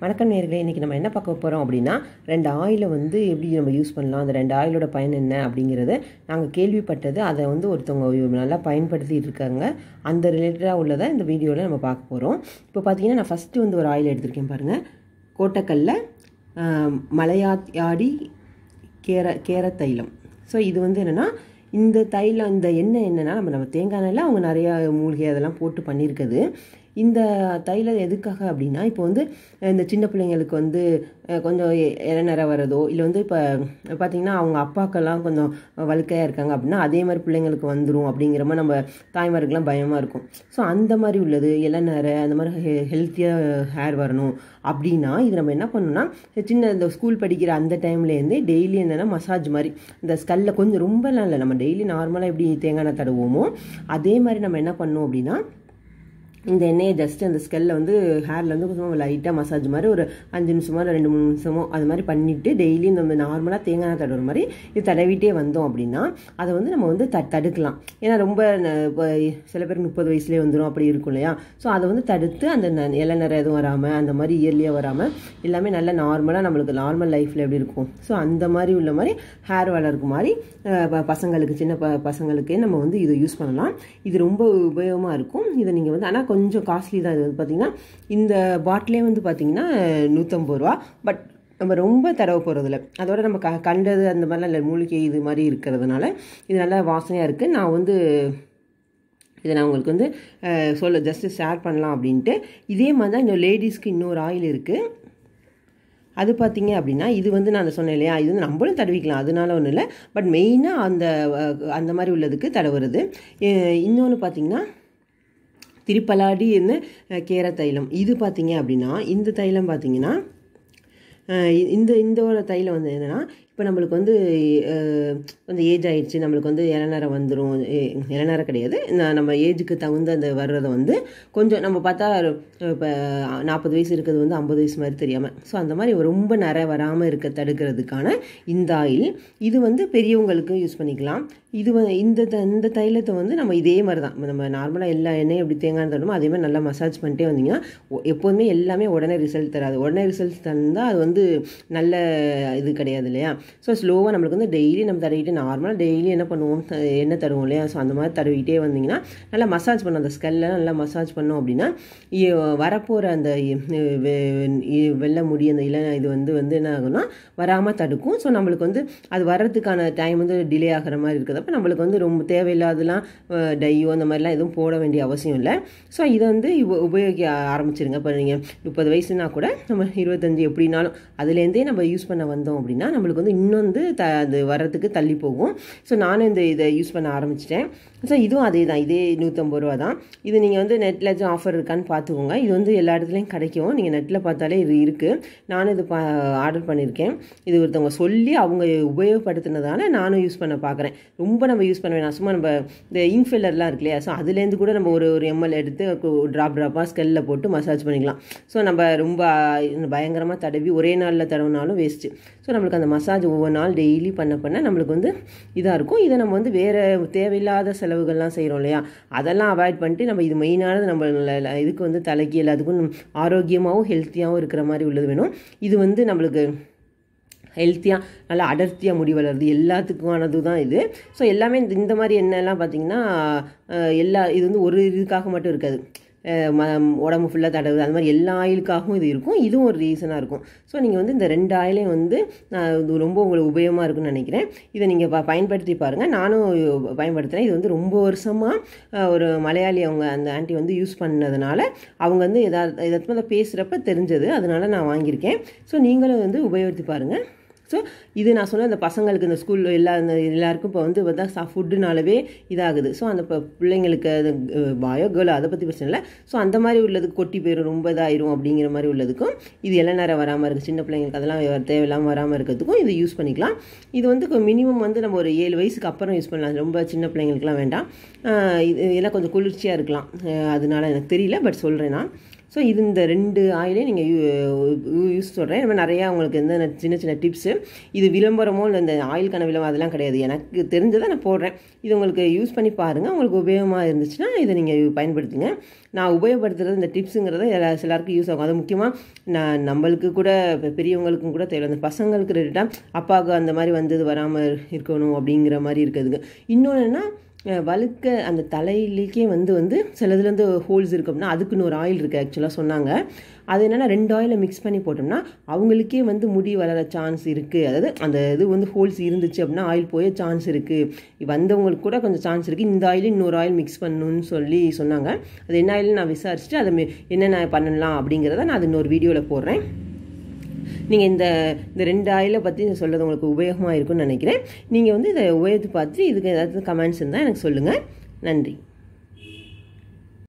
வணக்கம் நேர்களே இன்றைக்கி நம்ம என்ன பார்க்க போகிறோம் அப்படின்னா ரெண்டு ஆயிலை வந்து எப்படி நம்ம யூஸ் பண்ணலாம் அந்த ரெண்டு ஆயிலோட பயன் என்ன அப்படிங்கிறத நாங்கள் கேள்விப்பட்டது அதை வந்து ஒருத்தவங்க நல்லா பயன்படுத்திகிட்டு இருக்காங்க அந்த ரிலேட்டடாக உள்ளதை இந்த வீடியோவில் நம்ம பார்க்க போகிறோம் இப்போ பார்த்தீங்கன்னா நான் ஃபஸ்ட்டு வந்து ஒரு ஆயில் எடுத்திருக்கேன் பாருங்கள் கோட்டக்கல்ல மலையாடி கேர கேர தைலம் ஸோ இது வந்து என்னென்னா இந்த தைலம் இந்த எண்ணெய் என்னென்னா நம்ம நம்ம தேங்காய் எண்ணெயில் அவங்க நிறையா மூலிகை அதெல்லாம் போட்டு பண்ணியிருக்குது இந்த தைலம் எதுக்காக அப்படின்னா இப்போ வந்து இந்த சின்ன பிள்ளைங்களுக்கு வந்து கொஞ்சம் இளநர வரதோ இல்லை வந்து இப்போ பார்த்தீங்கன்னா அவங்க அப்பாக்கெல்லாம் கொஞ்சம் வழுக்கையாக இருக்காங்க அப்படின்னா அதே மாதிரி பிள்ளைங்களுக்கு வந்துடும் அப்படிங்கிற மாதிரி நம்ம தாய்மாருக்கெல்லாம் பயமாக இருக்கும் ஸோ அந்த மாதிரி உள்ளது இளநர அந்த மாதிரி ஹெ ஹெல்த்தியாக ஹேர் வரணும் அப்படின்னா இது நம்ம என்ன பண்ணணும்னா சின்ன இந்த ஸ்கூல் படிக்கிற அந்த டைம்லேருந்தே டெய்லி என்னென்னா மசாஜ் மாதிரி இந்த ஸ்கல்ல கொஞ்சம் ரொம்பலாம் இல்லை நம்ம டெய்லி நார்மலாக எப்படி தேங்காய் தடுவோமோ அதே மாதிரி நம்ம என்ன பண்ணோம் அப்படின்னா இந்த எண்ணெயை ஜஸ்ட் அந்த ஸ்கெல்ல வந்து ஹேர்ல வந்து கொஞ்சம் லைட்டாக மசாஜ் மாதிரி ஒரு அஞ்சு நிமிஷமோ இல்லை ரெண்டு மூணு நிமிஷமோ அது மாதிரி பண்ணிட்டு டெய்லி இந்த நார்மலாக தேங்காய் தடவுற மாதிரி இது தடவிட்டே வந்தோம் அப்படின்னா அதை வந்து நம்ம வந்து த தடுக்கலாம் ஏன்னா ரொம்ப சில பேருக்கு முப்பது வயசுலேயே வந்துடும் அப்படி இருக்கும் இல்லையா ஸோ அதை வந்து தடுத்து அந்த இலை நிறைய எதுவும் வராமல் அந்த மாதிரி இயர்லியாக வராமல் எல்லாமே நல்ல நார்மலாக நம்மளுக்கு நார்மல் லைஃப்பில் எப்படி இருக்கும் ஸோ அந்த மாதிரி உள்ள மாதிரி ஹேர் வளர்க்கு மாதிரி பசங்களுக்கு சின்ன ப பசங்களுக்கே நம்ம வந்து இதை யூஸ் பண்ணலாம் இது ரொம்ப உபயோகமாக இருக்கும் இதை நீங்கள் வந்து ஆனால் கொஞ்சம் காஸ்ட்லி தான் இது வந்து பார்த்திங்கன்னா இந்த பாட்டிலே வந்து பார்த்திங்கன்னா நூற்றம்பது ரூபா பட் நம்ம ரொம்ப தடவை போகிறதில்ல அதோட நம்ம க கண்டது அந்த மாதிரிலாம் இல்லை மூலிகை இது மாதிரி இருக்கிறதுனால இது நல்லா வாசனையாக இருக்குது நான் வந்து இதை நான் உங்களுக்கு வந்து சொல்ல ஜஸ்ட்டு ஷேர் பண்ணலாம் அப்படின்ட்டு இதே மாதிரி தான் இன்னொரு லேடிஸ்க்கு இன்னொரு ஆயில் இருக்குது அது பார்த்தீங்க அப்படின்னா இது வந்து நான் சொன்னேன் இல்லையா இது வந்து நம்மளும் தடவிக்கலாம் அதனால ஒன்றும் இல்லை பட் மெயினாக அந்த அந்த மாதிரி உள்ளதுக்கு தடவுறது இன்னொன்று பார்த்திங்கன்னா திரிப்பலாடி என்ன கேர தைலம் இது பார்த்தீங்க அப்படின்னா இந்த தைலம் பார்த்தீங்கன்னா இந்த இந்த ஒரு தைலம் வந்து என்னென்னா இப்போ நம்மளுக்கு வந்து கொஞ்சம் ஏஜ் ஆகிடுச்சு நம்மளுக்கு வந்து இளநரை வந்துடும் இளநரை கிடையாது நம்ம ஏஜுக்கு தகுந்த அந்த வர்றதை வந்து கொஞ்சம் நம்ம பார்த்தா இப்போ நாற்பது வயசு இருக்கிறது வந்து ஐம்பது வயசு மாதிரி தெரியாமல் ஸோ அந்த மாதிரி ரொம்ப நரை வராமல் இருக்க தடுக்கிறதுக்கான இந்த ஆயில் இது வந்து பெரியவங்களுக்கும் யூஸ் பண்ணிக்கலாம் இது இந்த இந்த தைலத்தை வந்து நம்ம இதே மாதிரி தான் நம்ம நார்மலாக எல்லா எண்ணெயும் எப்படி தேங்காய் தடமோ அதே மாதிரி நல்லா மசாஜ் பண்ணிட்டே வந்தீங்கன்னா எப்போதுமே எல்லாமே உடனே ரிசல்ட் தராது உடனே ரிசல்ட் தந்தால் அது வந்து நல்ல இது கிடையாது இல்லையா ஸோ ஸ்லோவாக நம்மளுக்கு வந்து டெய்லி நம்ம தடவிட்டு நார்மலாக டெய்லி என்ன பண்ணுவோம் என்ன தருவோம் இல்லையா ஸோ அந்த மாதிரி தடவிக்கிட்டே வந்தீங்கன்னா நல்லா மசாஜ் பண்ணோம் அந்த ஸ்கெல்லாம் நல்லா மசாஜ் பண்ணோம் அப்படின்னா வரப்போகிற அந்த வெள்ளை முடி அந்த இள இது வந்து வந்து என்ன ஆகும்னா வராமல் தடுக்கும் ஸோ நம்மளுக்கு வந்து அது வர்றதுக்கான டைம் வந்து டிலே ஆகிற மாதிரி இருக்கிறப்ப நம்மளுக்கு வந்து ரொம்ப தேவையில்லாதலாம் டையோ அந்த மாதிரிலாம் எதுவும் போட வேண்டிய அவசியம் இல்லை ஸோ இதை வந்து உபயோகிக்க ஆரம்பிச்சிருங்க இப்போ நீங்கள் முப்பது வயசுனா கூட நம்ம இருபத்தஞ்சி எப்படின்னாலும் அதுலேருந்தே நம்ம யூஸ் பண்ண வந்தோம் அப்படின்னா நம்மளுக்கு வந்து இன்னும் வந்து த அது வர்றதுக்கு தள்ளி போகும் ஸோ நானும் இந்த இதை யூஸ் பண்ண ஆரம்பிச்சிட்டேன் ஸோ இதுவும் அதே தான் இதே நூற்றம்பது ரூபா தான் இது நீங்கள் வந்து நெட்டில் எதுவும் ஆஃபர் இருக்கான்னு பார்த்துக்கோங்க இது வந்து எல்லா இடத்துலையும் கிடைக்கும் நீங்கள் நெட்டில் பார்த்தாலே இது இருக்குது நானும் இது பா ஆர்டர் பண்ணியிருக்கேன் இது ஒருத்தவங்க சொல்லி அவங்க உபயோகப்படுத்தினதால நானும் யூஸ் பண்ண பார்க்குறேன் ரொம்ப நம்ம யூஸ் பண்ண வேணாம் சும்மா நம்ம இந்த இன்ஃபில்லர்லாம் இருக்கு இல்லையா ஸோ அதுலேருந்து கூட நம்ம ஒரு ஒரு எம்எல் எடுத்து ட்ராப் ட்ராப்பாக ஸ்கெல்லில் போட்டு மசாஜ் பண்ணிக்கலாம் ஸோ நம்ம ரொம்ப பயங்கரமாக தடவி ஒரே நாளில் தடவினாலும் வேஸ்ட்டு ஸோ நம்மளுக்கு அந்த மசாஜ் ஒவ்வொரு நாள் டெய்லி பண்ண பண்ண நம்மளுக்கு வந்து இதாக இருக்கும் இதை நம்ம வந்து வேறு தேவையில்லாத செலவுகள்லாம் செய்கிறோம் இல்லையா அதெல்லாம் அவாய்ட் பண்ணிட்டு நம்ம இது மெயினானது நம்ம இதுக்கு வந்து தலைக்கு எல்லாத்துக்கும் ஆரோக்கியமாகவும் ஹெல்த்தியாகவும் இருக்கிற மாதிரி உள்ளது வேணும் இது வந்து நம்மளுக்கு ஹெல்த்தியாக நல்லா அடர்த்தியாக முடி வளருது எல்லாத்துக்குமானது தான் இது ஸோ எல்லாமே இந்த மாதிரி என்னெல்லாம் பார்த்தீங்கன்னா எல்லா இது வந்து ஒரு இதுக்காக மட்டும் இருக்காது உடம்பு ஃபுல்லாக தடவு அந்த மாதிரி எல்லா ஆயிலுக்காகவும் இது இருக்கும் இதுவும் ஒரு ரீசனாக இருக்கும் ஸோ நீங்கள் வந்து இந்த ரெண்டு ஆயிலையும் வந்து இது ரொம்ப உங்களுக்கு உபயோகமாக இருக்கும்னு நினைக்கிறேன் இதை நீங்கள் ப பயன்படுத்தி பாருங்கள் நானும் பயன்படுத்துகிறேன் இது வந்து ரொம்ப வருஷமாக ஒரு மலையாளி அவங்க அந்த ஆண்டி வந்து யூஸ் பண்ணதுனால அவங்க வந்து எதாவது எதாவது பேசுகிறப்ப தெரிஞ்சது அதனால் நான் வாங்கியிருக்கேன் ஸோ நீங்களும் வந்து உபயோகித்து பாருங்கள் ஸோ இது நான் சொன்ன அந்த பசங்களுக்கு இந்த ஸ்கூல் எல்லா எல்லாருக்கும் இப்போ வந்து பார்த்தா சா ஃபுட்டுனாலவே இதாகுது ஸோ அந்த இப்போ பிள்ளைங்களுக்கு அது பாயோ கேர்ளோ அதை பற்றி பிரச்சனை இல்லை ஸோ அந்த மாதிரி உள்ளதுக்கு கொட்டி போயிடும் ரொம்ப இதாயிரும் அப்படிங்கிற மாதிரி உள்ளதுக்கும் இது எல்லா நேரம் வராமல் இருக்குது சின்ன பிள்ளைங்களுக்கு அதெல்லாம் தேவையில்லாமல் வராமல் இருக்கிறதுக்கும் இது யூஸ் பண்ணிக்கலாம் இது வந்து மினிமம் வந்து நம்ம ஒரு ஏழு வயசுக்கு அப்புறம் யூஸ் பண்ணலாம் ரொம்ப சின்ன பிள்ளைங்களுக்குலாம் வேண்டாம் இது எல்லாம் கொஞ்சம் குளிர்ச்சியாக இருக்கலாம் அதனால எனக்கு தெரியல பட் சொல்கிறேன் நான் ஸோ இது இந்த ரெண்டு ஆயிலையும் நீங்கள் யூஸ் சொல்கிறேன் மாதிரி நிறையா உங்களுக்கு எந்த சின்ன சின்ன டிப்ஸு இது விளம்பரமோ இல்லை இந்த ஆயிலுக்கான விளம்பரம் அதெல்லாம் கிடையாது எனக்கு தெரிஞ்சதை நான் போடுறேன் இது உங்களுக்கு யூஸ் பண்ணி பாருங்கள் உங்களுக்கு உபயோகமாக இருந்துச்சுன்னா இதை நீங்கள் பயன்படுத்துங்க நான் உபயோகப்படுத்துகிறது இந்த டிப்ஸுங்கிறத எல்லா எல்லாருக்கும் யூஸ் ஆகும் அது முக்கியமாக நான் நம்மளுக்கு கூட பெரியவங்களுக்கும் கூட தேவை அந்த பசங்களுக்கு ரிலேட்டாக அப்பாவுக்கு அந்த மாதிரி வந்தது வராமல் இருக்கணும் அப்படிங்கிற மாதிரி இன்னொன்று இன்னொன்றுன்னா வழுக்க அந்த தலையிலேக்கே வந்து வந்து சிலதுலேருந்து ஹோல்ஸ் இருக்கும்னா அதுக்குன்னு ஒரு ஆயில் இருக்குது ஆக்சுவலாக சொன்னாங்க அது என்னென்னா ரெண்டு ஆயிலை மிக்ஸ் பண்ணி போட்டோம்னா அவங்களுக்கே வந்து முடி வளர சான்ஸ் இருக்குது அதாவது அந்த இது வந்து ஹோல்ஸ் இருந்துச்சு அப்படின்னா ஆயில் போய சான்ஸ் இருக்குது வந்தவங்களுக்கு கூட கொஞ்சம் சான்ஸ் இருக்குது இந்த ஆயிலும் இன்னொரு ஆயில் மிக்ஸ் பண்ணணும்னு சொல்லி சொன்னாங்க அது என்ன ஆயில்னு நான் விசாரிச்சுட்டு அதை என்னென்ன பண்ணலாம் அப்படிங்கிறத நான் அது இன்னொரு வீடியோவில் போடுறேன் நீங்கள் இந்த இந்த ரெண்டு ஆயிலை பற்றி நான் சொல்கிறது உங்களுக்கு உபயோகமாக இருக்கும்னு நினைக்கிறேன் நீங்கள் வந்து இதை உபயோகத்தை பார்த்து இதுக்கு ஏதாவது கமெண்ட்ஸ் இருந்தால் எனக்கு சொல்லுங்கள் நன்றி